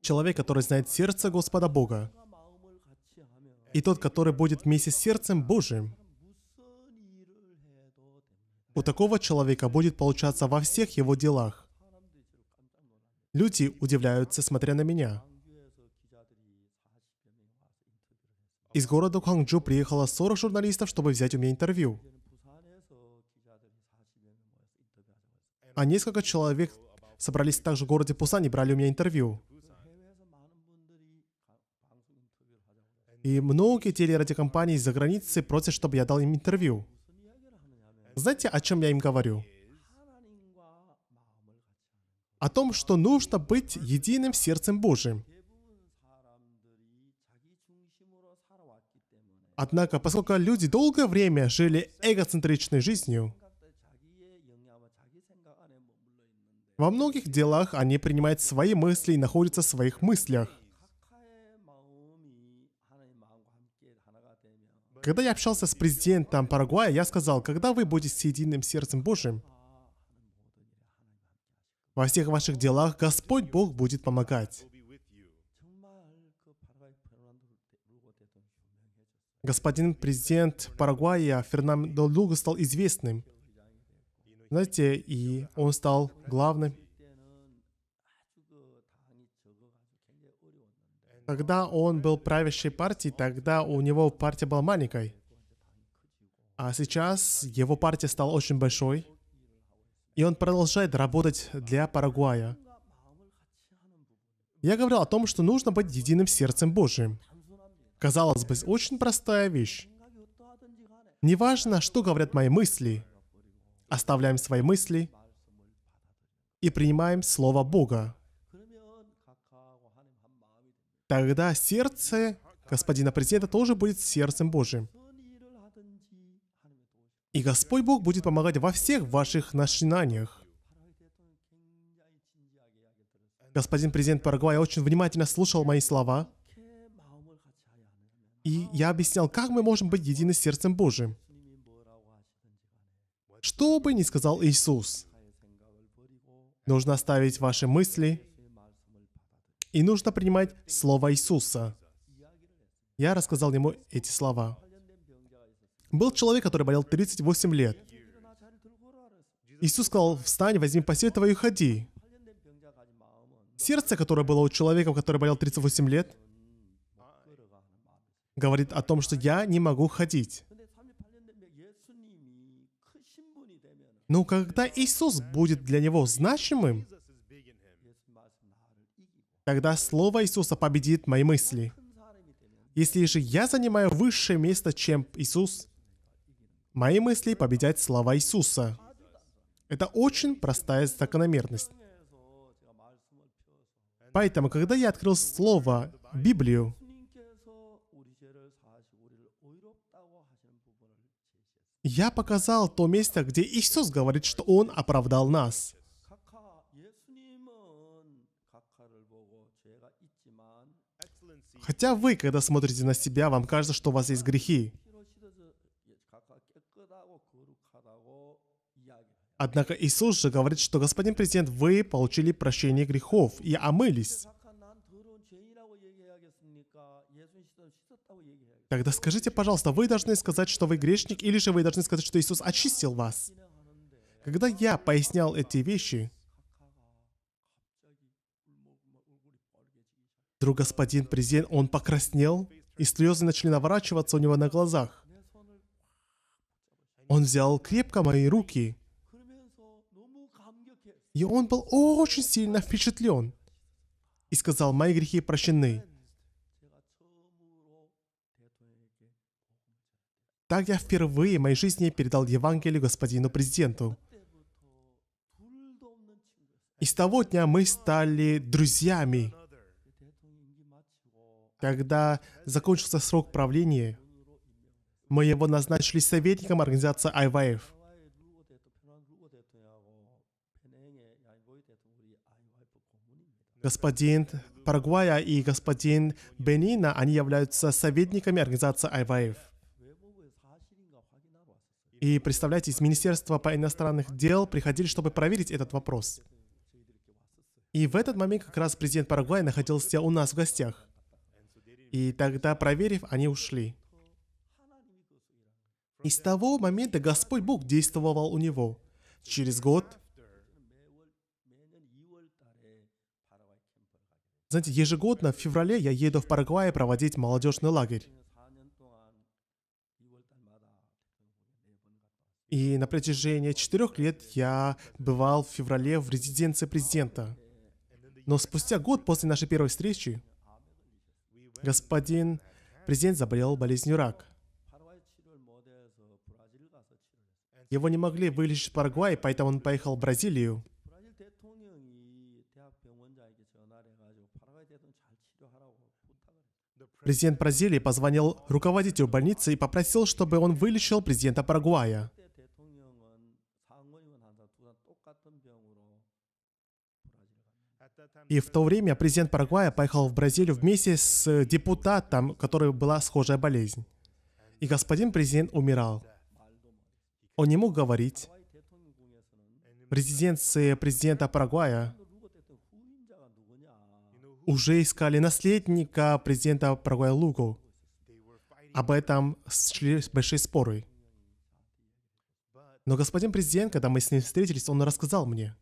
Человек, который знает сердце Господа Бога, и тот, который будет вместе с сердцем Божьим, у такого человека будет получаться во всех его делах. Люди удивляются, смотря на меня. Из города Хангчжу приехало 40 журналистов, чтобы взять у меня интервью. А несколько человек собрались также в городе Пусан и брали у меня интервью. И многие телерадиокомпании за границей просят, чтобы я дал им интервью. Знаете, о чем я им говорю? О том, что нужно быть единым сердцем Божьим. Однако, поскольку люди долгое время жили эгоцентричной жизнью, Во многих делах они принимают свои мысли и находятся в своих мыслях. Когда я общался с президентом Парагвая, я сказал, когда вы будете с единым сердцем Божьим, во всех ваших делах Господь Бог будет помогать. Господин президент Парагвая Фернандо Луго стал известным – знаете, и он стал главным. Когда он был правящей партией, тогда у него партия была маленькой. А сейчас его партия стала очень большой. И он продолжает работать для Парагвая. Я говорил о том, что нужно быть единым сердцем Божьим. Казалось бы, очень простая вещь. Неважно, что говорят мои мысли, оставляем свои мысли и принимаем Слово Бога. Тогда сердце Господина Президента тоже будет сердцем Божьим. И Господь Бог будет помогать во всех ваших начинаниях. Господин президент Парагвая очень внимательно слушал мои слова. И я объяснял, как мы можем быть едины с сердцем Божьим. Что бы ни сказал Иисус, нужно оставить ваши мысли и нужно принимать слово Иисуса. Я рассказал ему эти слова. Был человек, который болел 38 лет. Иисус сказал, встань, возьми постель твою и ходи. Сердце, которое было у человека, который болел 38 лет, говорит о том, что я не могу ходить. Но когда Иисус будет для него значимым, тогда слово Иисуса победит мои мысли. Если же я занимаю высшее место, чем Иисус, мои мысли победят слова Иисуса. Это очень простая закономерность. Поэтому, когда я открыл слово, Библию, Я показал то место, где Иисус говорит, что Он оправдал нас. Хотя вы, когда смотрите на себя, вам кажется, что у вас есть грехи. Однако Иисус же говорит, что Господин Президент, вы получили прощение грехов и омылись. Тогда скажите, пожалуйста, вы должны сказать, что вы грешник, или же вы должны сказать, что Иисус очистил вас. Когда я пояснял эти вещи, друг господин президент, он покраснел, и слезы начали наворачиваться у него на глазах. Он взял крепко мои руки, и он был очень сильно впечатлен, и сказал, мои грехи прощены. Так я впервые в моей жизни передал Евангелие господину президенту. И с того дня мы стали друзьями. Когда закончился срок правления, мы его назначили советником организации IYF. Господин Парагвая и господин Бенина, они являются советниками организации IYF. И, представляете, из Министерства по иностранных дел приходили, чтобы проверить этот вопрос. И в этот момент как раз президент Парагвая находился у нас в гостях. И тогда, проверив, они ушли. И с того момента Господь Бог действовал у него. Через год, знаете, ежегодно в феврале я еду в Парагвай проводить молодежный лагерь. И на протяжении четырех лет я бывал в феврале в резиденции президента. Но спустя год после нашей первой встречи господин президент заболел болезнью рак. Его не могли вылечить в Парагвай, поэтому он поехал в Бразилию. Президент Бразилии позвонил руководителю больницы и попросил, чтобы он вылечил президента Парагвая. И в то время президент Парагвая поехал в Бразилию вместе с э, депутатом, у которого была схожая болезнь. И господин президент умирал. Он не мог говорить. В резиденции президента Парагвая уже искали наследника президента Парагвая Лугу. Об этом шли большие споры. Но господин президент, когда мы с ним встретились, он рассказал мне,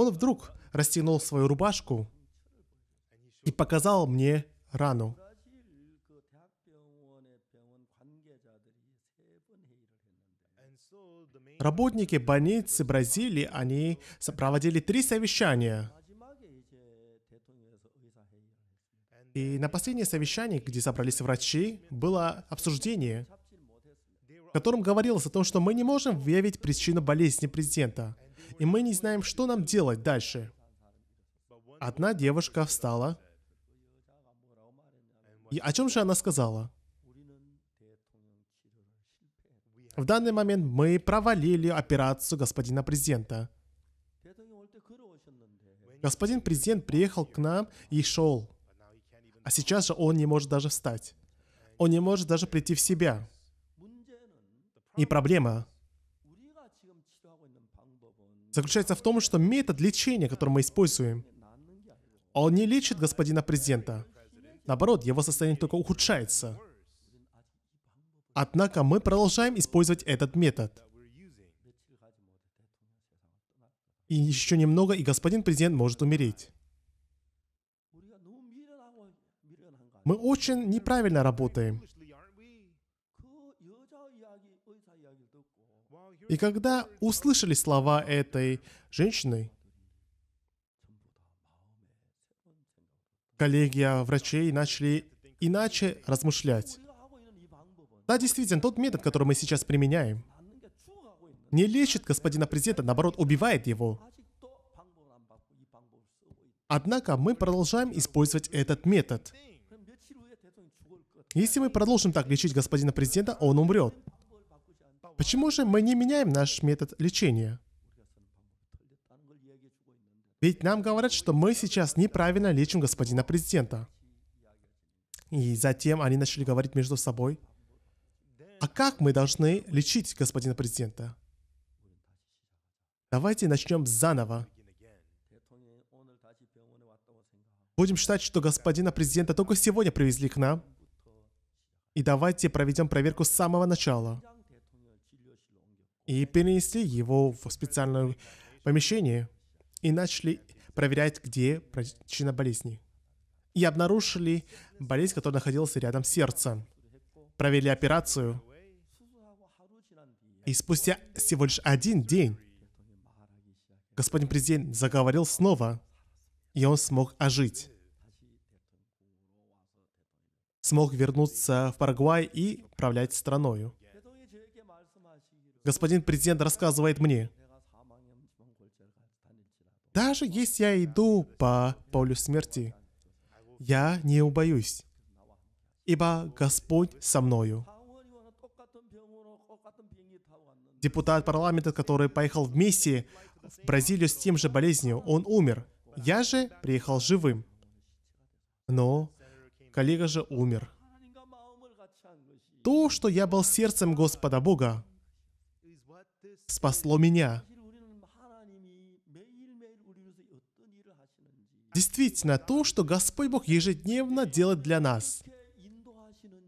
он вдруг растянул свою рубашку и показал мне рану. Работники больницы Бразилии, они проводили три совещания. И на последнее совещание, где собрались врачи, было обсуждение, в котором говорилось о том, что мы не можем выявить причину болезни президента – и мы не знаем, что нам делать дальше. Одна девушка встала. И о чем же она сказала? В данный момент мы провалили операцию господина президента. Господин президент приехал к нам и шел. А сейчас же он не может даже встать. Он не может даже прийти в себя. И проблема заключается в том, что метод лечения, который мы используем, он не лечит господина президента. Наоборот, его состояние только ухудшается. Однако мы продолжаем использовать этот метод. И еще немного, и господин президент может умереть. Мы очень неправильно работаем. И когда услышали слова этой женщины, коллегия а, врачей начали иначе размышлять. Да, действительно, тот метод, который мы сейчас применяем, не лечит господина президента, наоборот, убивает его. Однако мы продолжаем использовать этот метод. Если мы продолжим так лечить господина президента, он умрет. Почему же мы не меняем наш метод лечения? Ведь нам говорят, что мы сейчас неправильно лечим господина президента. И затем они начали говорить между собой, а как мы должны лечить господина президента? Давайте начнем заново. Будем считать, что господина президента только сегодня привезли к нам. И давайте проведем проверку с самого начала и перенесли его в специальное помещение и начали проверять, где причина болезни. И обнаружили болезнь, которая находилась рядом с сердцем. Провели операцию. И спустя всего лишь один день господин президент заговорил снова, и он смог ожить. Смог вернуться в Парагвай и управлять страною господин президент рассказывает мне. Даже если я иду по полю смерти, я не убоюсь, ибо Господь со мною. Депутат парламента, который поехал в миссии в Бразилию с тем же болезнью, он умер. Я же приехал живым. Но коллега же умер. То, что я был сердцем Господа Бога, спасло меня. Действительно, то, что Господь Бог ежедневно делает для нас.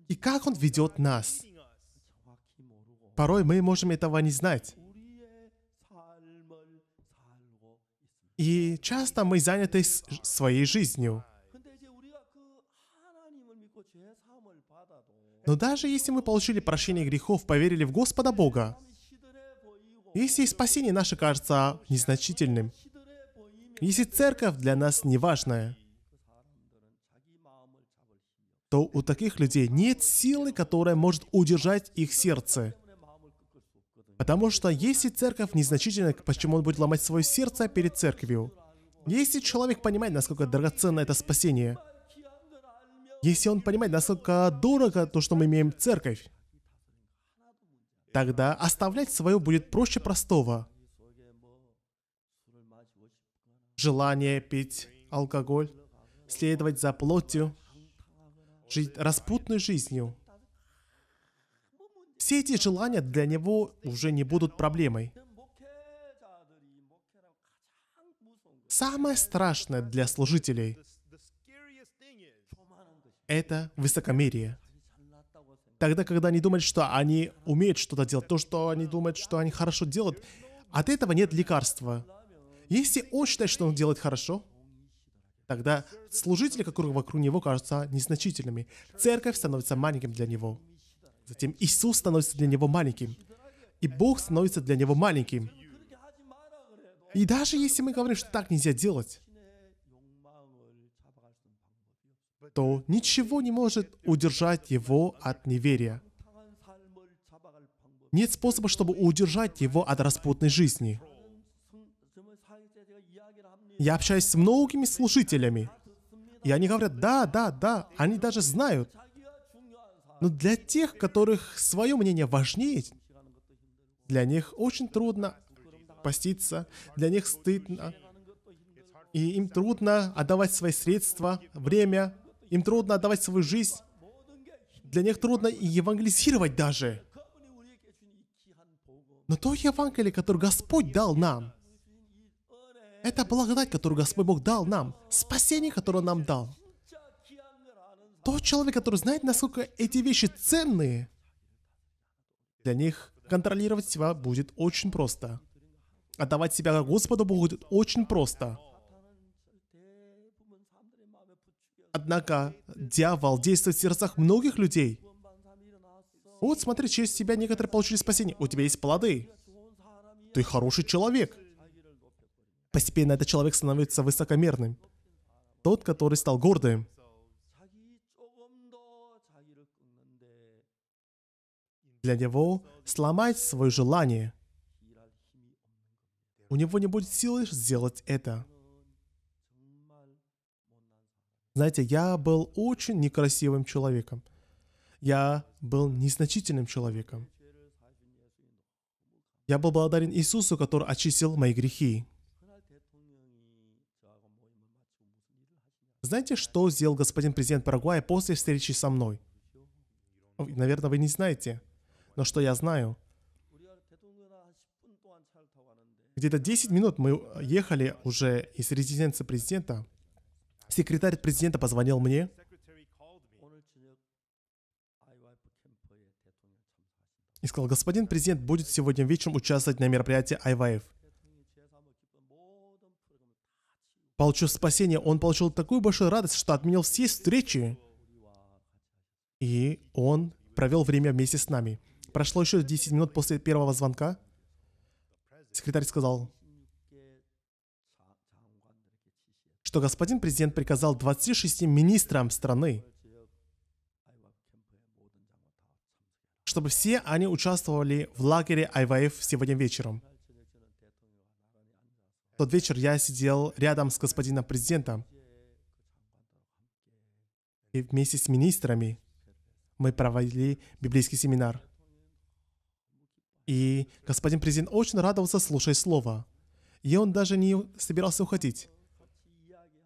И как Он ведет нас. Порой мы можем этого не знать. И часто мы заняты своей жизнью. Но даже если мы получили прощение грехов, поверили в Господа Бога, если спасение наше кажется незначительным, если церковь для нас не важная, то у таких людей нет силы, которая может удержать их сердце. Потому что если церковь незначительна, почему он будет ломать свое сердце перед церковью? Если человек понимает, насколько драгоценно это спасение, если он понимает, насколько дорого то, что мы имеем церковь, Тогда оставлять свое будет проще простого. Желание пить алкоголь, следовать за плотью, жить распутной жизнью. Все эти желания для него уже не будут проблемой. Самое страшное для служителей – это высокомерие – Тогда, когда они думают, что они умеют что-то делать, то, что они думают, что они хорошо делают, от этого нет лекарства. Если он считает, что он делает хорошо, тогда служители, которые вокруг него, кажутся незначительными. Церковь становится маленьким для него. Затем Иисус становится для него маленьким. И Бог становится для него маленьким. И даже если мы говорим, что так нельзя делать, то ничего не может удержать его от неверия. Нет способа, чтобы удержать его от распутной жизни. Я общаюсь с многими служителями, и они говорят, да, да, да, они даже знают. Но для тех, которых свое мнение важнее, для них очень трудно поститься, для них стыдно, и им трудно отдавать свои средства, время, им трудно отдавать свою жизнь. Для них трудно и евангелизировать даже. Но то Евангелие, которое Господь дал нам, это благодать, которую Господь Бог дал нам, спасение, которое Он нам дал. Тот человек, который знает, насколько эти вещи ценные, для них контролировать себя будет очень просто. Отдавать себя Господу Богу будет очень просто. Однако дьявол действует в сердцах многих людей. Вот смотри, через тебя некоторые получили спасение. У тебя есть плоды. Ты хороший человек. Постепенно этот человек становится высокомерным. Тот, который стал гордым. Для него сломать свое желание. У него не будет силы сделать это. Знаете, я был очень некрасивым человеком. Я был незначительным человеком. Я был благодарен Иисусу, который очистил мои грехи. Знаете, что сделал господин президент Парагвая после встречи со мной? Наверное, вы не знаете. Но что я знаю? Где-то 10 минут мы ехали уже из резиденции президента – Секретарь президента позвонил мне. И сказал, господин президент будет сегодня вечером участвовать на мероприятии IYF. Получил спасение, он получил такую большую радость, что отменил все встречи. И он провел время вместе с нами. Прошло еще 10 минут после первого звонка. Секретарь сказал, что господин президент приказал 26 министрам страны, чтобы все они участвовали в лагере Айваев сегодня вечером. В тот вечер я сидел рядом с господином президентом. И вместе с министрами мы проводили библейский семинар. И господин президент очень радовался, слушая слово. И он даже не собирался уходить.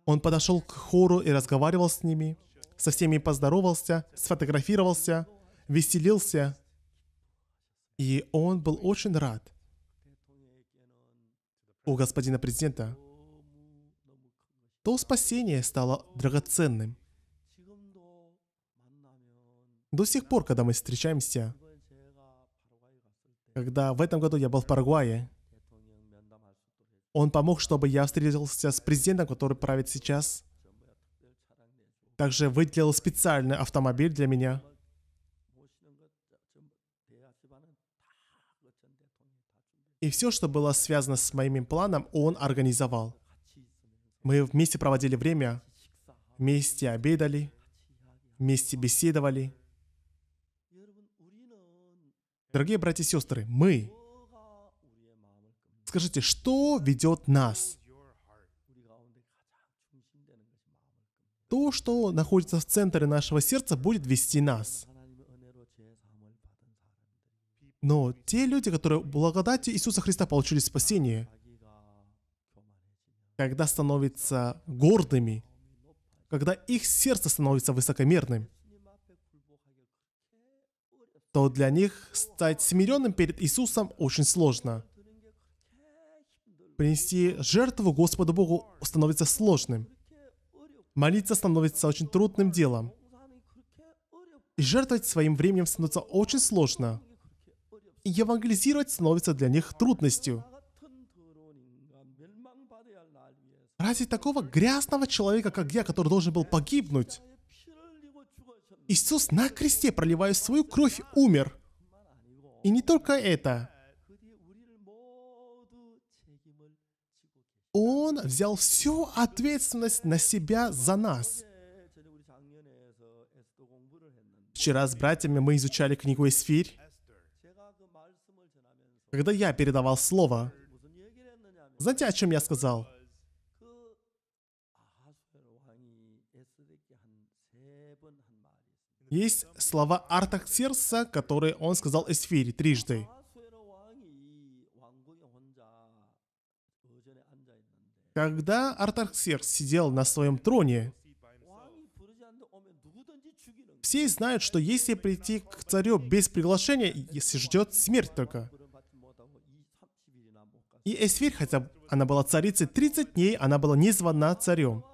Он подошел к хору и разговаривал с ними, со всеми поздоровался, сфотографировался, веселился. И он был очень рад. У господина президента то спасение стало драгоценным. До сих пор, когда мы встречаемся, когда в этом году я был в Парагвае, он помог, чтобы я встретился с президентом, который правит сейчас. Также выделил специальный автомобиль для меня. И все, что было связано с моим планом, он организовал. Мы вместе проводили время, вместе обедали, вместе беседовали. Дорогие братья и сестры, мы Скажите, что ведет нас? То, что находится в центре нашего сердца, будет вести нас. Но те люди, которые благодатью Иисуса Христа получили спасение, когда становятся гордыми, когда их сердце становится высокомерным, то для них стать смиренным перед Иисусом очень сложно принести жертву Господу Богу становится сложным. Молиться становится очень трудным делом. И жертвовать своим временем становится очень сложно. И евангелизировать становится для них трудностью. Ради такого грязного человека, как я, который должен был погибнуть, Иисус на кресте, проливая свою кровь, умер. И не только это. Он взял всю ответственность на себя за нас. Вчера с братьями мы изучали книгу «Эсфирь». Когда я передавал слово, знаете, о чем я сказал? Есть слова Артаксерса, которые он сказал Эсфире трижды. Когда Артаксеркс сидел на своем троне, все знают, что если прийти к царю без приглашения, если ждет смерть только. И Эсфирь, хотя она была царицей 30 дней, она была не звана царем.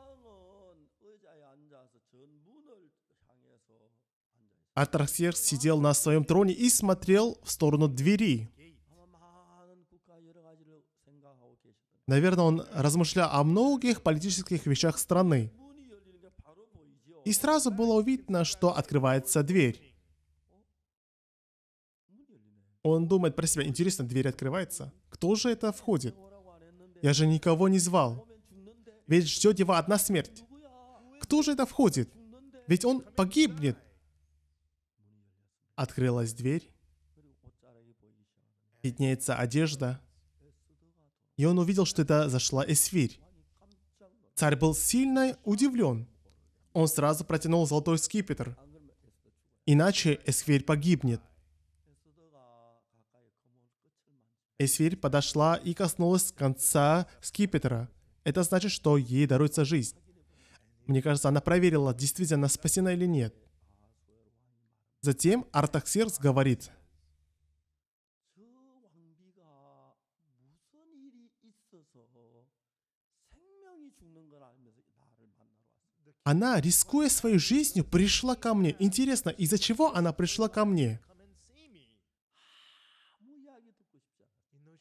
Артаксеркс сидел на своем троне и смотрел в сторону двери. Наверное, он размышлял о многих политических вещах страны. И сразу было увидено, что открывается дверь. Он думает про себя, интересно, дверь открывается? Кто же это входит? Я же никого не звал. Ведь ждет его одна смерть. Кто же это входит? Ведь он погибнет. Открылась дверь. Виднеется одежда и он увидел, что это зашла Эсфирь. Царь был сильно удивлен. Он сразу протянул золотой скипетр. Иначе Эсфирь погибнет. Эсфирь подошла и коснулась конца скипетра. Это значит, что ей даруется жизнь. Мне кажется, она проверила, действительно спасена или нет. Затем Артаксеркс говорит – Она, рискуя своей жизнью, пришла ко мне. Интересно, из-за чего она пришла ко мне?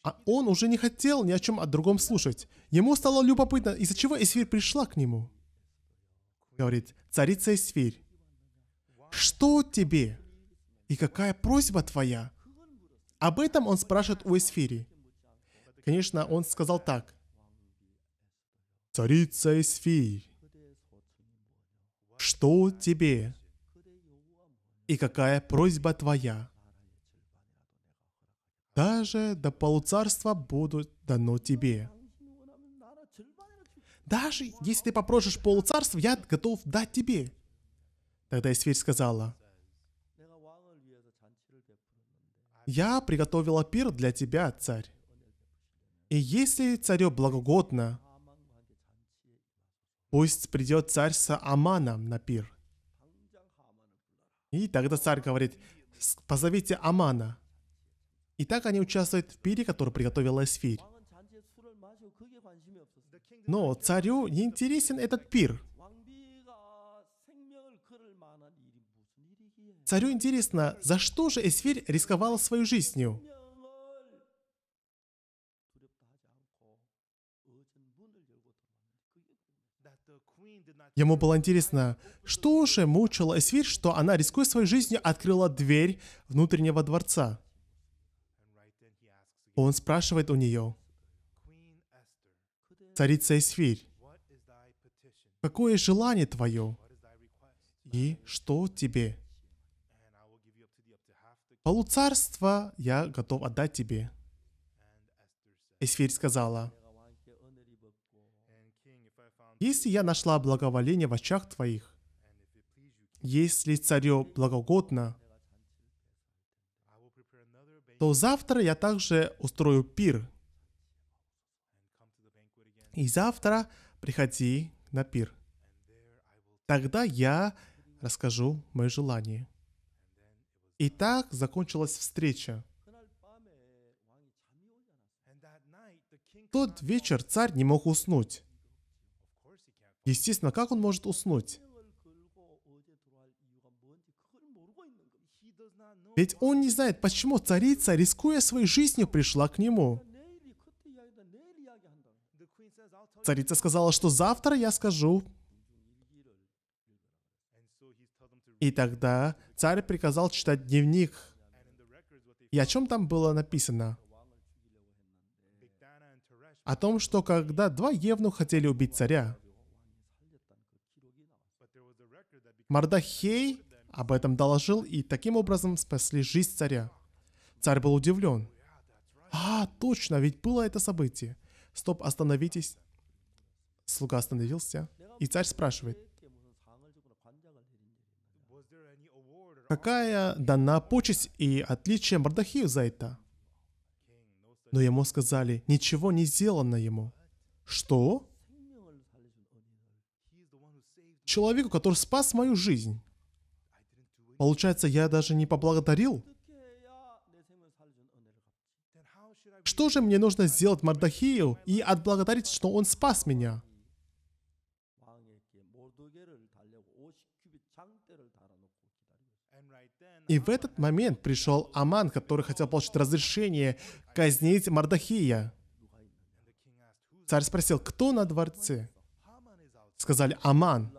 А он уже не хотел ни о чем о другом слушать. Ему стало любопытно, из-за чего Эсфирь пришла к нему. Говорит, царица Эсфирь, что тебе? И какая просьба твоя? Об этом он спрашивает у Эсфири. Конечно, он сказал так. Царица Эсфирь, что тебе и какая просьба твоя. Даже до полуцарства будут дано тебе. Даже если ты попросишь полуцарства, я готов дать тебе. Тогда Эсфирь сказала, «Я приготовила пир для тебя, царь. И если царю благогодно, пусть придет царь с Аманом на пир. И тогда царь говорит, позовите Амана. И так они участвуют в пире, который приготовила Эсфирь. Но царю не интересен этот пир. Царю интересно, за что же Эсфирь рисковала свою жизнью? Ему было интересно, что же мучила Эсвир, что она, рискуя своей жизнью, открыла дверь внутреннего дворца. Он спрашивает у нее, «Царица Эсвир, какое желание твое? И что тебе?» «Полуцарство я готов отдать тебе». Эсфирь сказала, если я нашла благоволение в очах Твоих, если царю благогодно, то завтра я также устрою пир. И завтра приходи на пир. Тогда я расскажу мои желания. И так закончилась встреча. тот вечер царь не мог уснуть. Естественно, как он может уснуть? Ведь он не знает, почему царица, рискуя своей жизнью, пришла к нему. Царица сказала, что завтра я скажу. И тогда царь приказал читать дневник. И о чем там было написано? О том, что когда два евнуха хотели убить царя, Мардахей об этом доложил и таким образом спасли жизнь царя. Царь был удивлен. А, точно, ведь было это событие. Стоп, остановитесь. Слуга остановился, и царь спрашивает. Какая дана почесть и отличие Мардахею за это? Но ему сказали, ничего не сделано ему. Что? человеку, который спас мою жизнь. Получается, я даже не поблагодарил? Что же мне нужно сделать Мардахию и отблагодарить, что он спас меня? И в этот момент пришел Аман, который хотел получить разрешение казнить Мардахия. Царь спросил, кто на дворце? Сказали, Аман.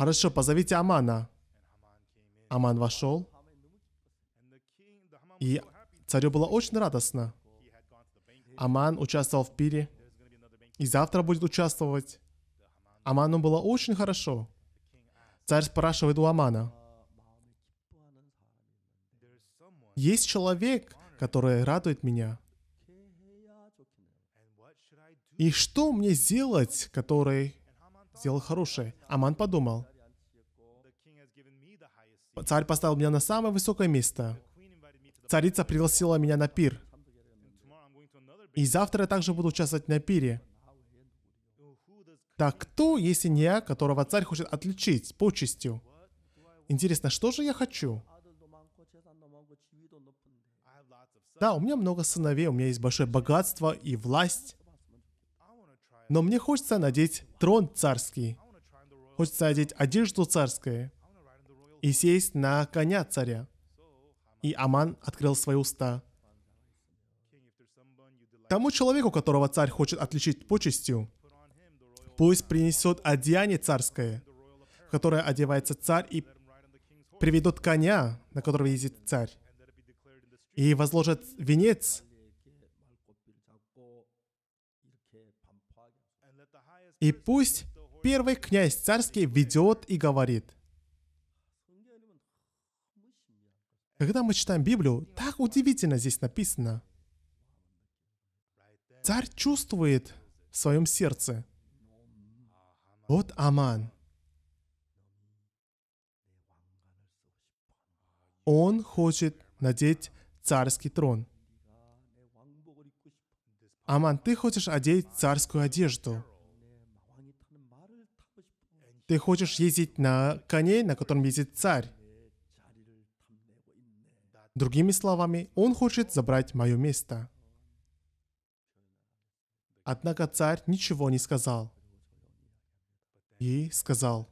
«Хорошо, позовите Амана». Аман вошел, и царю было очень радостно. Аман участвовал в пире, и завтра будет участвовать. Аману было очень хорошо. Царь спрашивает у Амана, «Есть человек, который радует меня. И что мне сделать, который сделал хорошее? Аман подумал, Царь поставил меня на самое высокое место. Царица пригласила меня на пир. И завтра я также буду участвовать на пире. Так кто, если не я, которого царь хочет отличить с почестью? Интересно, что же я хочу? Да, у меня много сыновей, у меня есть большое богатство и власть. Но мне хочется надеть трон царский. Хочется надеть одежду царскую и сесть на коня царя. И Аман открыл свои уста. Тому человеку, которого царь хочет отличить почестью, пусть принесет одеяние царское, в которое одевается царь, и приведут коня, на котором ездит царь, и возложат венец, и пусть первый князь царский ведет и говорит – Когда мы читаем Библию, так удивительно здесь написано. Царь чувствует в своем сердце. Вот Аман. Он хочет надеть царский трон. Аман, ты хочешь одеть царскую одежду. Ты хочешь ездить на коне, на котором ездит царь. Другими словами, он хочет забрать мое место. Однако царь ничего не сказал. И сказал,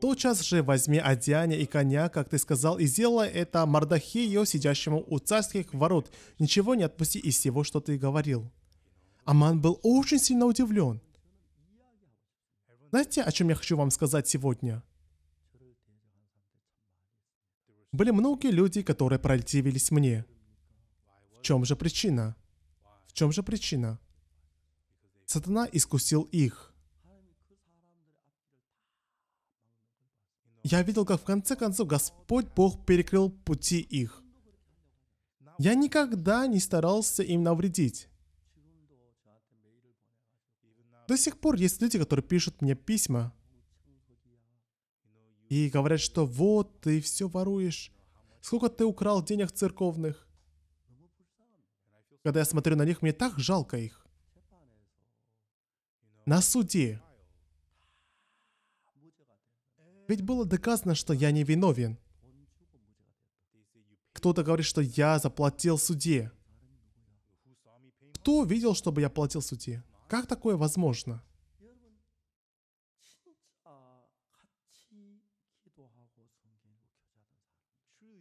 Тотчас же возьми одеяние и коня, как ты сказал, и сделай это Мардахею, сидящему у царских ворот. Ничего не отпусти из всего, что ты говорил. Аман был очень сильно удивлен – знаете, о чем я хочу вам сказать сегодня? Были многие люди, которые противились мне. В чем же причина? В чем же причина? Сатана искусил их. Я видел, как в конце концов Господь Бог перекрыл пути их. Я никогда не старался им навредить. До сих пор есть люди, которые пишут мне письма и говорят, что вот ты все воруешь, сколько ты украл денег церковных. Когда я смотрю на них, мне так жалко их. На суде. Ведь было доказано, что я не виновен. Кто-то говорит, что я заплатил суде. Кто видел, чтобы я платил суде? Как такое возможно?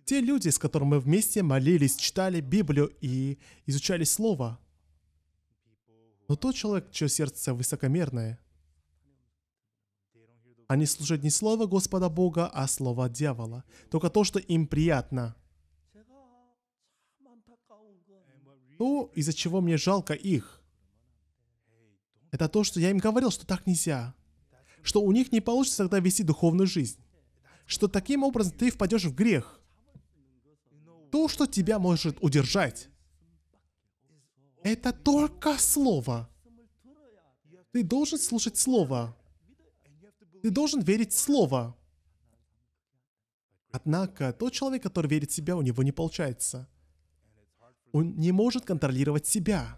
Те люди, с которыми мы вместе молились, читали Библию и изучали Слово. Но тот человек, чье сердце высокомерное, они служат не Слово Господа Бога, а Слово дьявола. Только то, что им приятно. То, из-за чего мне жалко их. Это то, что я им говорил, что так нельзя. Что у них не получится тогда вести духовную жизнь. Что таким образом ты впадешь в грех. То, что тебя может удержать, это только слово. Ты должен слушать слово. Ты должен верить слово. Однако, тот человек, который верит в себя, у него не получается. Он не может контролировать себя.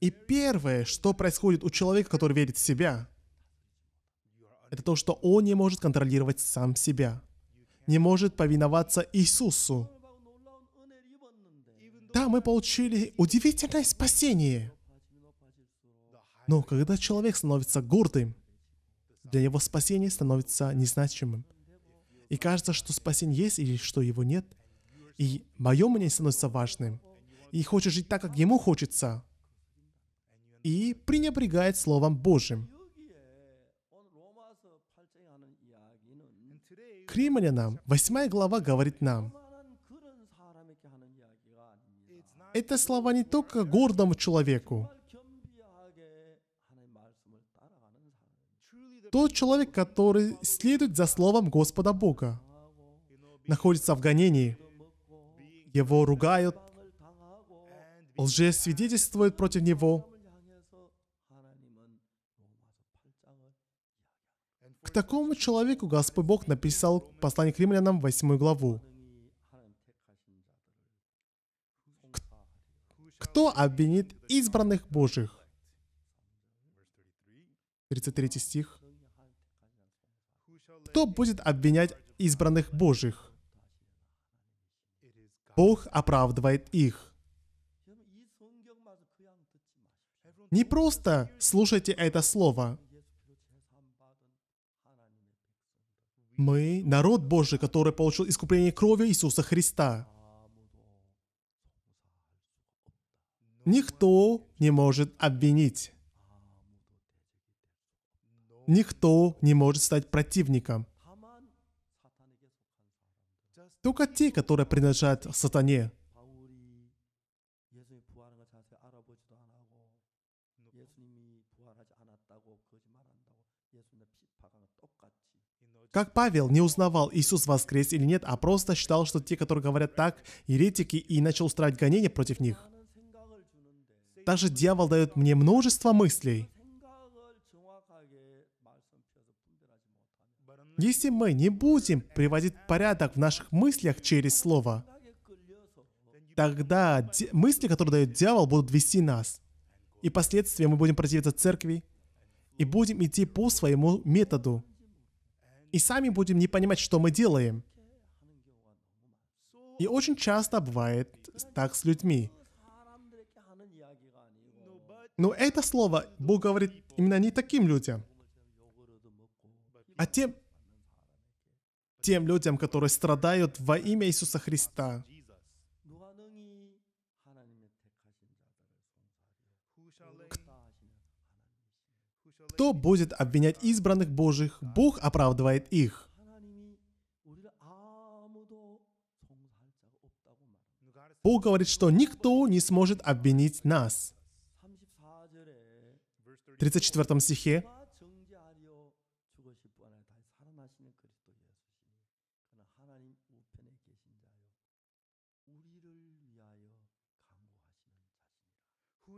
И первое, что происходит у человека, который верит в себя, это то, что он не может контролировать сам себя, не может повиноваться Иисусу. Да, мы получили удивительное спасение. Но когда человек становится гордым, для него спасение становится незначимым. И кажется, что спасение есть или что его нет. И мое мнение становится важным и хочет жить так, как ему хочется, и пренебрегает Словом Божьим. К римлянам 8 глава говорит нам, это слова не только гордому человеку. Тот человек, который следует за словом Господа Бога, находится в гонении. Его ругают, Лжесвидетельствует против него. К такому человеку Господь Бог написал послание к римлянам 8 главу. Кто обвинит избранных Божьих? 33 стих. Кто будет обвинять избранных Божьих? Бог оправдывает их. Не просто слушайте это слово. Мы народ Божий, который получил искупление крови Иисуса Христа. Никто не может обвинить. Никто не может стать противником. Только те, которые принадлежат сатане – Как Павел не узнавал, Иисус воскрес или нет, а просто считал, что те, которые говорят так, еретики, и начал устраивать гонения против них. Также дьявол дает мне множество мыслей. Если мы не будем приводить порядок в наших мыслях через Слово, тогда мысли, которые дает дьявол, будут вести нас. И последствия мы будем противиться церкви и будем идти по своему методу и сами будем не понимать, что мы делаем. И очень часто бывает так с людьми. Но это слово Бог говорит именно не таким людям, а тем, тем людям, которые страдают во имя Иисуса Христа. Кто будет обвинять избранных Божьих? Бог оправдывает их. Бог говорит, что никто не сможет обвинить нас. В 34 стихе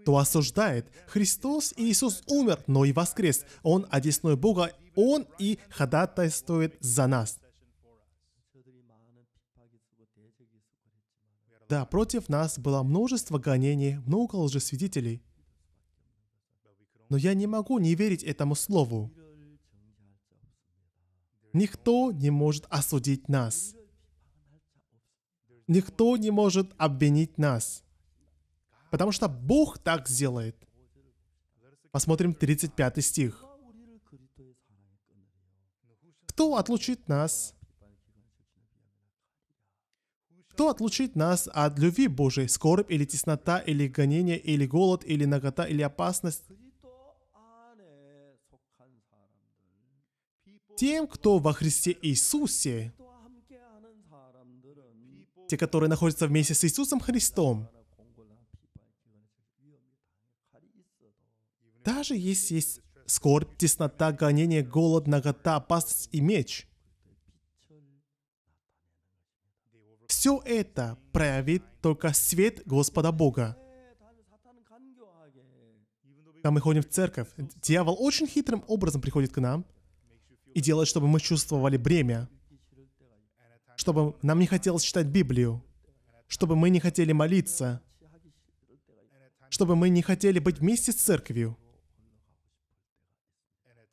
то осуждает. Христос и Иисус умер, но и воскрес. Он одесной Бога, Он и ходатайствует за нас. Да, против нас было множество гонений, много лжесвидетелей. Но я не могу не верить этому слову. Никто не может осудить нас. Никто не может обвинить нас. Потому что Бог так сделает. Посмотрим 35 стих. Кто отлучит нас? Кто отлучит нас от любви Божией? Скорбь или теснота, или гонение, или голод, или нагота, или опасность? Тем, кто во Христе Иисусе, те, которые находятся вместе с Иисусом Христом, Даже если есть скорбь, теснота, гонение, голод, нагота, опасность и меч. Все это проявит только свет Господа Бога. Когда мы ходим в церковь, дьявол очень хитрым образом приходит к нам и делает, чтобы мы чувствовали бремя, чтобы нам не хотелось читать Библию, чтобы мы не хотели молиться, чтобы мы не хотели быть вместе с церковью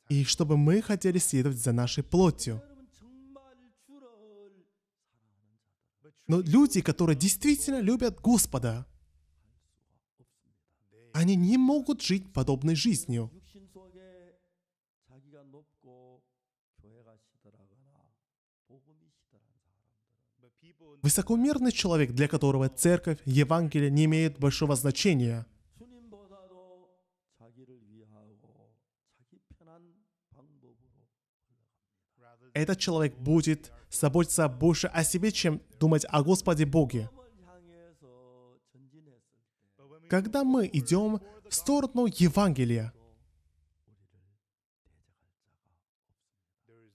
и чтобы мы хотели следовать за нашей плотью. Но люди, которые действительно любят Господа, они не могут жить подобной жизнью. Высокомерный человек, для которого церковь, Евангелие не имеют большого значения – этот человек будет заботиться больше о себе, чем думать о Господе Боге. Когда мы идем в сторону Евангелия,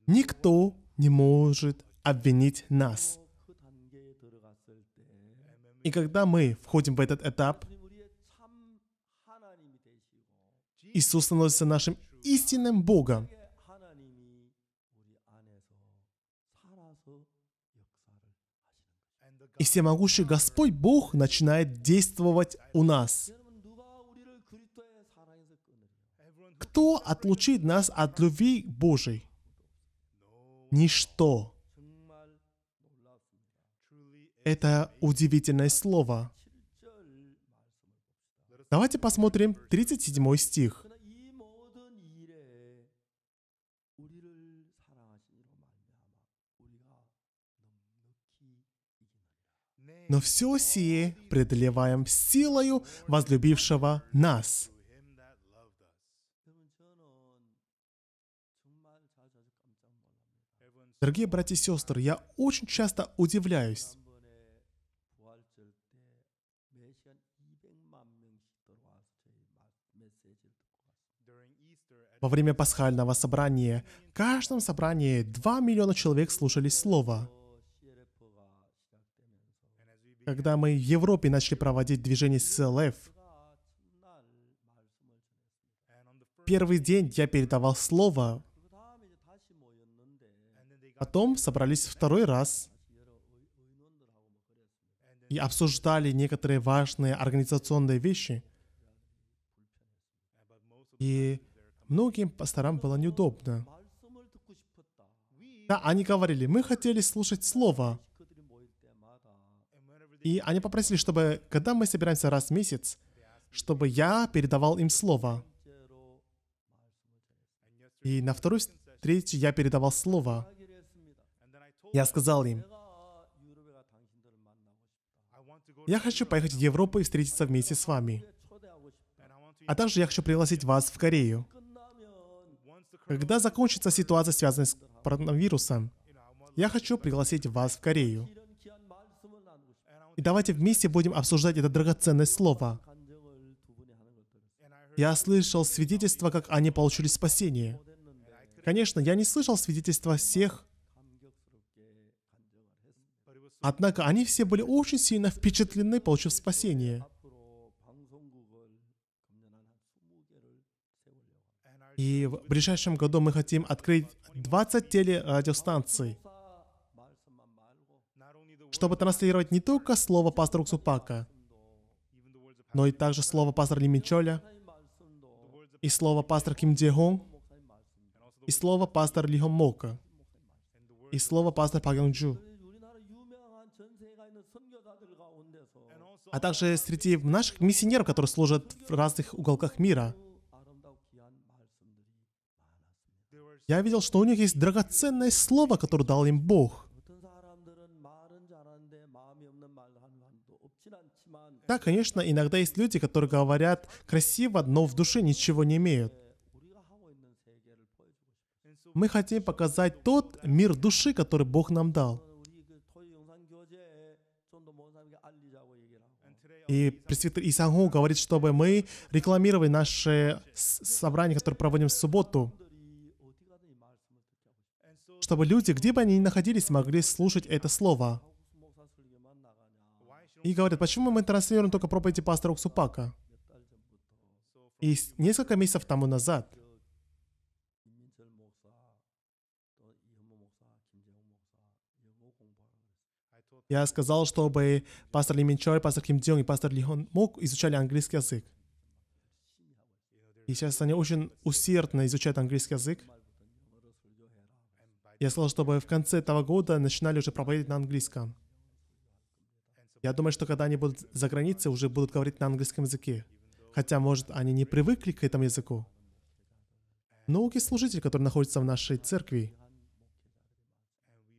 никто не может обвинить нас. И когда мы входим в этот этап, Иисус становится нашим истинным Богом – и всемогущий Господь Бог начинает действовать у нас. Кто отлучит нас от любви Божией? Ничто. Это удивительное слово. Давайте посмотрим 37 стих. но все сие преодолеваем силою возлюбившего нас. Дорогие братья и сестры, я очень часто удивляюсь. Во время пасхального собрания, в каждом собрании 2 миллиона человек слушали Слово когда мы в Европе начали проводить движение СЛФ, первый день я передавал слово, потом собрались второй раз и обсуждали некоторые важные организационные вещи. И многим пасторам было неудобно. Да, они говорили, мы хотели слушать слово, и они попросили, чтобы, когда мы собираемся раз в месяц, чтобы я передавал им слово. И на вторую встречу я передавал слово. Я сказал им, я хочу поехать в Европу и встретиться вместе с вами. А также я хочу пригласить вас в Корею. Когда закончится ситуация, связанная с коронавирусом, я хочу пригласить вас в Корею. И давайте вместе будем обсуждать это драгоценное слово. Я слышал свидетельства, как они получили спасение. Конечно, я не слышал свидетельства всех, однако они все были очень сильно впечатлены, получив спасение. И в ближайшем году мы хотим открыть 20 телерадиостанций. радиостанций чтобы транслировать не только слово пастора Супака, но и также слово пастора Лимичоля, и слово пастора Ким Хон, и слово пастора Ли Хон Мока, и слово пастора Пак Йон Джу. А также среди наших миссионеров, которые служат в разных уголках мира. Я видел, что у них есть драгоценное слово, которое дал им Бог – Да, конечно, иногда есть люди, которые говорят красиво, но в душе ничего не имеют. Мы хотим показать тот мир души, который Бог нам дал. И пресвитер Исангу говорит, чтобы мы рекламировали наши собрания, которые проводим в субботу, чтобы люди, где бы они ни находились, могли слушать это слово и говорят, почему мы транслируем только проповеди пастора Уксупака? И несколько месяцев тому назад я сказал, чтобы пастор Ли Минчой, пастор Ким Дёнг и пастор Ли Хон Мук изучали английский язык. И сейчас они очень усердно изучают английский язык. Я сказал, чтобы в конце этого года начинали уже проповедовать на английском. Я думаю, что когда они будут за границей, уже будут говорить на английском языке. Хотя, может, они не привыкли к этому языку. Науки служитель, который находится в нашей церкви.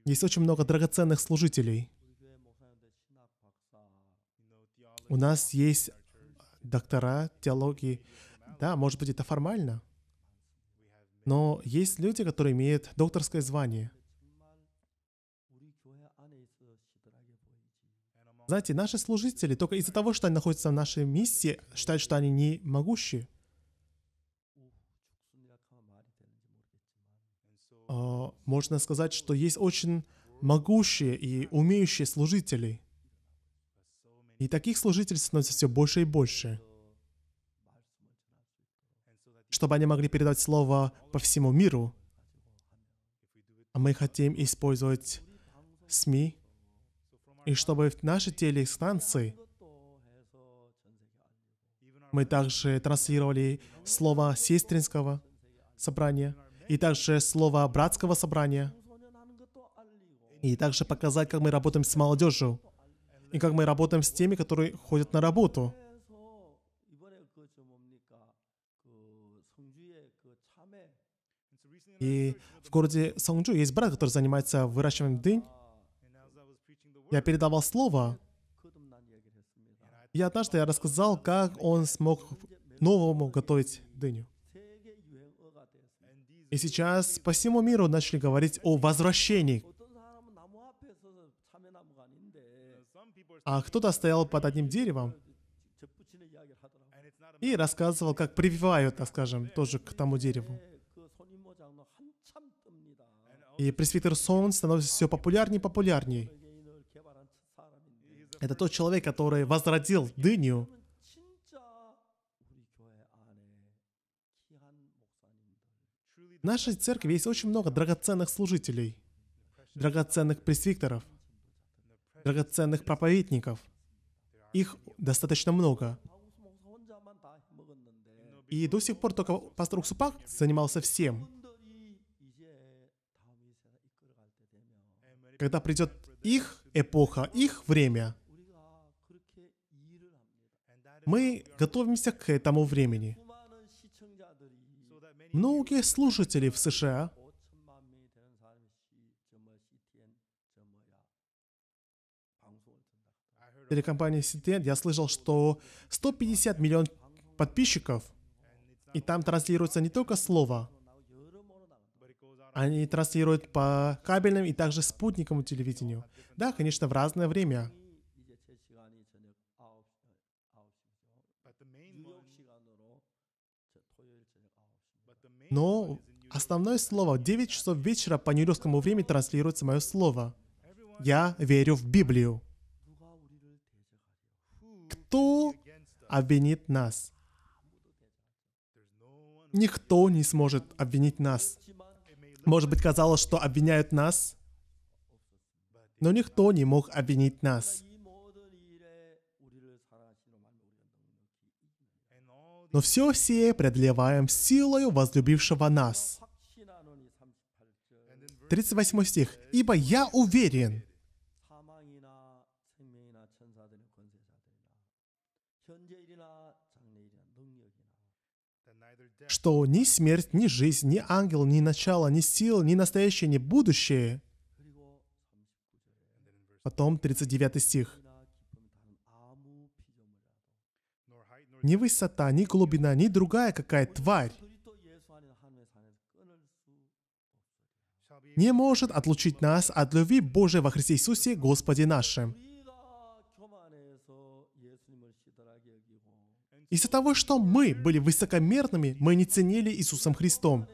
Есть очень много драгоценных служителей. У нас есть доктора теологии. Да, может быть, это формально. Но есть люди, которые имеют докторское звание – Знаете, наши служители только из-за того, что они находятся в нашей миссии, считают, что они не могущие. А, можно сказать, что есть очень могущие и умеющие служители. И таких служителей становится все больше и больше. Чтобы они могли передать слово по всему миру. А мы хотим использовать СМИ, и чтобы наши телестанции мы также транслировали слово сестринского собрания и также слово братского собрания. И также показать, как мы работаем с молодежью и как мы работаем с теми, которые ходят на работу. И в городе Сонджу есть брат, который занимается выращиванием дынь я передавал слово, Я однажды я рассказал, как он смог новому готовить дыню. И сейчас по всему миру начали говорить о возвращении. А кто-то стоял под одним деревом и рассказывал, как прививают, так скажем, тоже к тому дереву. И пресвитер Сон становится все популярнее и популярнее. Это тот человек, который возродил дыню. В нашей церкви есть очень много драгоценных служителей, драгоценных пресвикторов, драгоценных проповедников. Их достаточно много. И до сих пор только пастор Уксупак занимался всем. Когда придет их эпоха, их время, мы готовимся к этому времени. Многие слушатели в США Телекомпания CTN, я слышал, что 150 миллионов подписчиков, и там транслируется не только слово, они транслируют по кабельным и также спутниковому телевидению. Да, конечно, в разное время. Но основное слово, 9 часов вечера по нью-йоркскому времени транслируется мое слово. Я верю в Библию. Кто обвинит нас? Никто не сможет обвинить нас. Может быть, казалось, что обвиняют нас, но никто не мог обвинить нас. но все сие преодолеваем силою возлюбившего нас. 38 стих. «Ибо я уверен». что ни смерть, ни жизнь, ни ангел, ни начало, ни сила, ни настоящее, ни будущее. Потом 39 стих. Ни высота, ни глубина, ни другая какая тварь не может отлучить нас от любви Божией во Христе Иисусе Господе нашим. Из-за того, что мы были высокомерными, мы не ценили Иисусом Христом.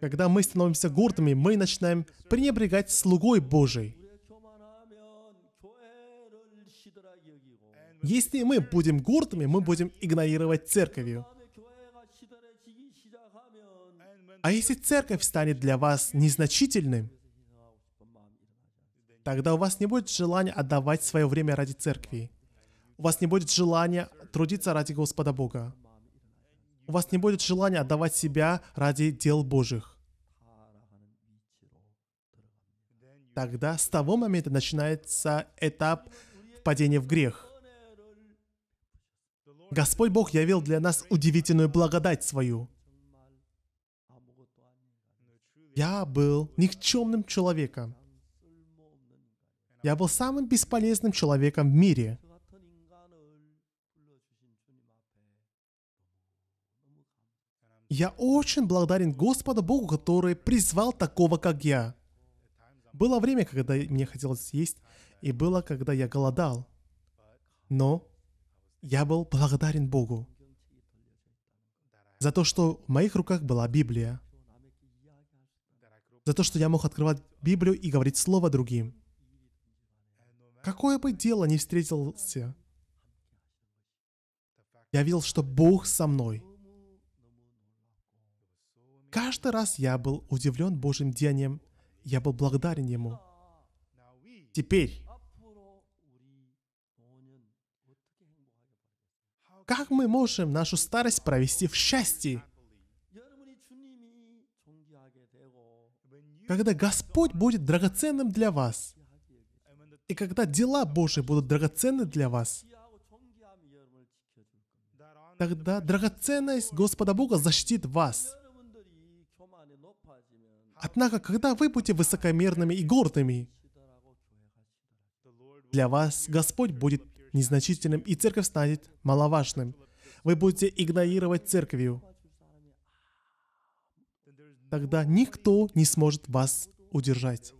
Когда мы становимся гордыми, мы начинаем пренебрегать слугой Божией. Если мы будем гордыми, мы будем игнорировать церковью. А если церковь станет для вас незначительным, тогда у вас не будет желания отдавать свое время ради церкви. У вас не будет желания трудиться ради Господа Бога. У вас не будет желания отдавать себя ради дел Божьих. Тогда с того момента начинается этап падения в грех. Господь Бог явил для нас удивительную благодать свою. Я был никчемным человеком. Я был самым бесполезным человеком в мире. Я очень благодарен Господу Богу, который призвал такого, как я. Было время, когда мне хотелось есть, и было, когда я голодал. Но я был благодарен Богу за то, что в моих руках была Библия, за то, что я мог открывать Библию и говорить слово другим. Какое бы дело ни встретился, я видел, что Бог со мной. Каждый раз я был удивлен Божьим деянием, я был благодарен Ему. Теперь как мы можем нашу старость провести в счастье? Когда Господь будет драгоценным для вас, и когда дела Божьи будут драгоценны для вас, тогда драгоценность Господа Бога защитит вас. Однако, когда вы будете высокомерными и гордыми, для вас Господь будет незначительным, и церковь станет маловажным. Вы будете игнорировать церковью. Тогда никто не сможет вас удержать.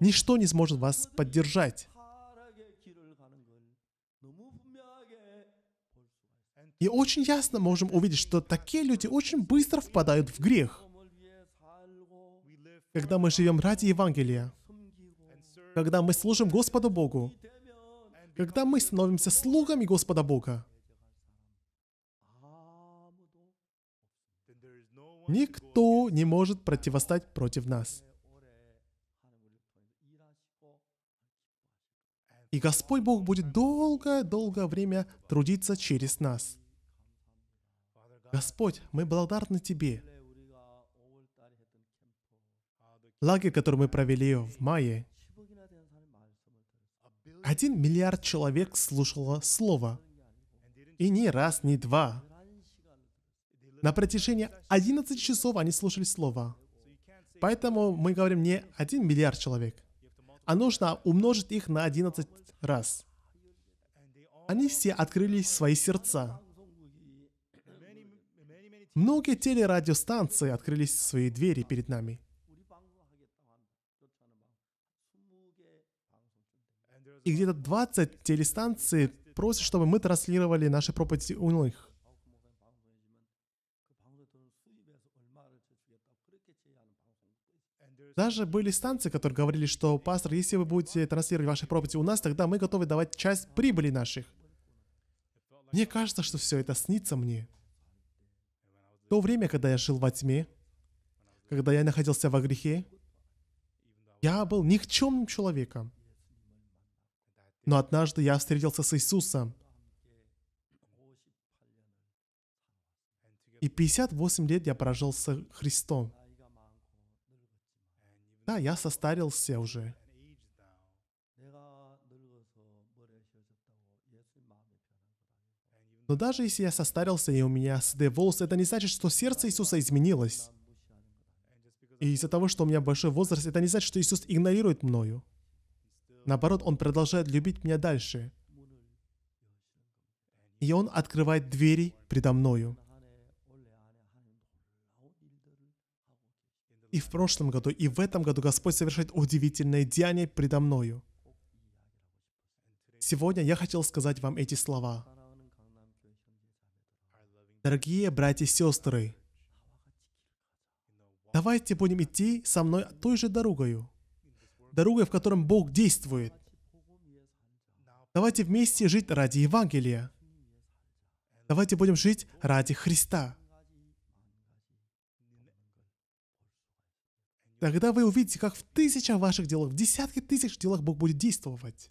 Ничто не сможет вас поддержать. И очень ясно можем увидеть, что такие люди очень быстро впадают в грех. Когда мы живем ради Евангелия, когда мы служим Господу Богу, когда мы становимся слугами Господа Бога. Никто не может противостать против нас. И Господь Бог будет долгое-долгое время трудиться через нас. Господь, мы благодарны Тебе. Лагерь, который мы провели в мае, один миллиард человек слушало Слово. И ни раз, ни два. На протяжении 11 часов они слушали Слово. Поэтому мы говорим не один миллиард человек, а нужно умножить их на 11 раз. Они все открыли свои сердца. Многие телерадиостанции открылись свои двери перед нами – и где-то 20 телестанций просят, чтобы мы транслировали наши проповеди у них. Даже были станции, которые говорили, что, пастор, если вы будете транслировать ваши проповеди у нас, тогда мы готовы давать часть прибыли наших. Мне кажется, что все это снится мне. то время, когда я жил во тьме, когда я находился во грехе, я был никчемным человеком. Но однажды я встретился с Иисусом. И 58 лет я прожил с Христом. Да, я состарился уже. Но даже если я состарился и у меня седые волосы, это не значит, что сердце Иисуса изменилось. И из-за того, что у меня большой возраст, это не значит, что Иисус игнорирует мною. Наоборот, он продолжает любить меня дальше. И он открывает двери предо мною. И в прошлом году, и в этом году Господь совершает удивительное деяние предо мною. Сегодня я хотел сказать вам эти слова. Дорогие братья и сестры, давайте будем идти со мной той же дорогою дорогой, в котором Бог действует. Давайте вместе жить ради Евангелия. Давайте будем жить ради Христа. Тогда вы увидите, как в тысячах ваших делах, в десятки тысяч делах Бог будет действовать.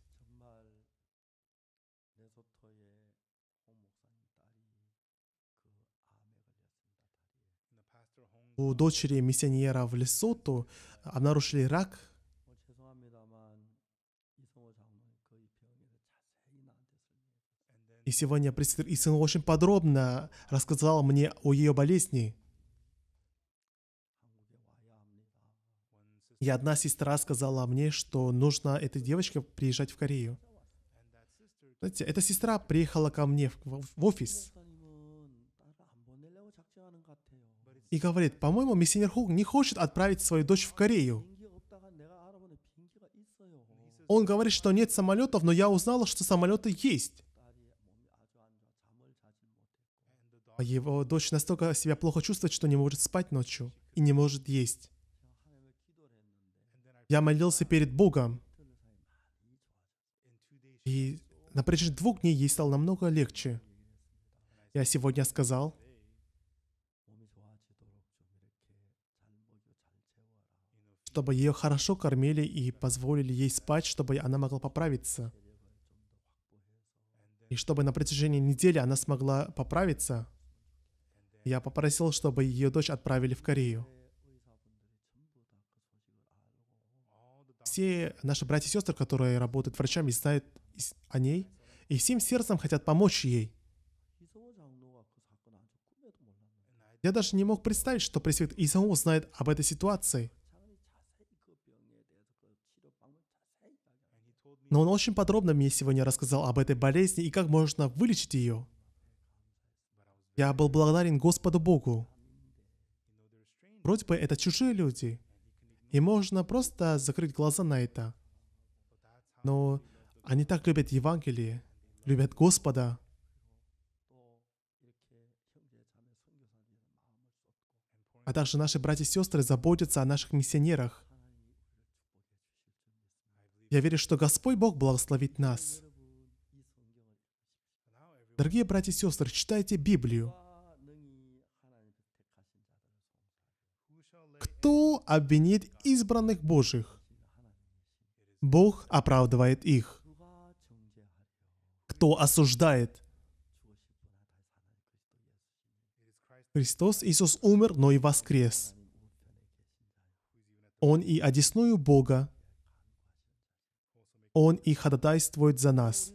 У дочери миссионера в Лесоту обнаружили рак – И сегодня пресс Исын очень подробно рассказал мне о ее болезни. И одна сестра сказала мне, что нужно этой девочке приезжать в Корею. Знаете, эта сестра приехала ко мне в, в офис и говорит, по-моему, миссионер Хук не хочет отправить свою дочь в Корею. Он говорит, что нет самолетов, но я узнала, что самолеты есть. А его дочь настолько себя плохо чувствует, что не может спать ночью и не может есть. Я молился перед Богом. И на протяжении двух дней ей стало намного легче. Я сегодня сказал, чтобы ее хорошо кормили и позволили ей спать, чтобы она могла поправиться. И чтобы на протяжении недели она смогла поправиться – я попросил, чтобы ее дочь отправили в Корею. Все наши братья и сестры, которые работают врачами, знают о ней, и всем сердцем хотят помочь ей. Я даже не мог представить, что Пресвет Исао узнает об этой ситуации. Но он очень подробно мне сегодня рассказал об этой болезни и как можно вылечить ее. Я был благодарен Господу Богу. Вроде бы это чужие люди, и можно просто закрыть глаза на это. Но они так любят Евангелие, любят Господа. А также наши братья и сестры заботятся о наших миссионерах. Я верю, что Господь Бог благословит нас. Дорогие братья и сестры, читайте Библию. Кто обвинит избранных Божьих? Бог оправдывает их. Кто осуждает? Христос Иисус умер, но и воскрес. Он и одесную Бога. Он и ходатайствует за нас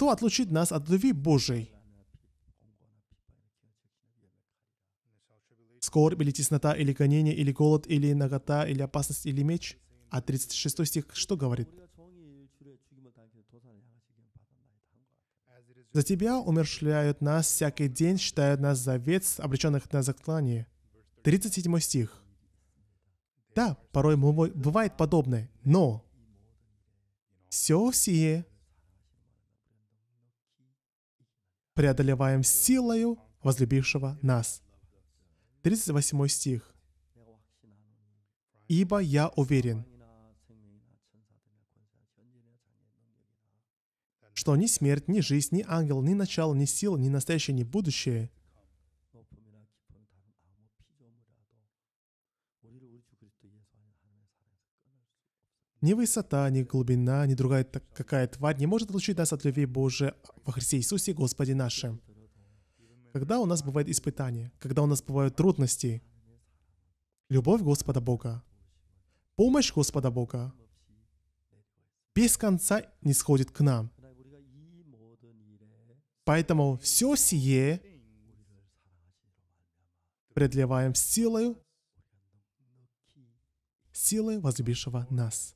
кто отлучит нас от любви Божией? Скорбь или теснота, или гонение, или голод, или нагота, или опасность, или меч. А 36 стих что говорит? За тебя умершляют нас всякий день, считают нас завет, обреченных на заклание. 37 стих. Да, порой бывает подобное, но все сие преодолеваем силою возлюбившего нас. 38 стих. «Ибо я уверен, что ни смерть, ни жизнь, ни ангел, ни начало, ни сила, ни настоящее, ни будущее, Ни высота, ни глубина, ни другая какая тварь не может отлучить нас от любви Божией во Христе Иисусе Господе нашим. Когда у нас бывают испытания, когда у нас бывают трудности, любовь Господа Бога, помощь Господа Бога без конца не сходит к нам. Поэтому все сие предлеваем силою, силой возлюбившего нас.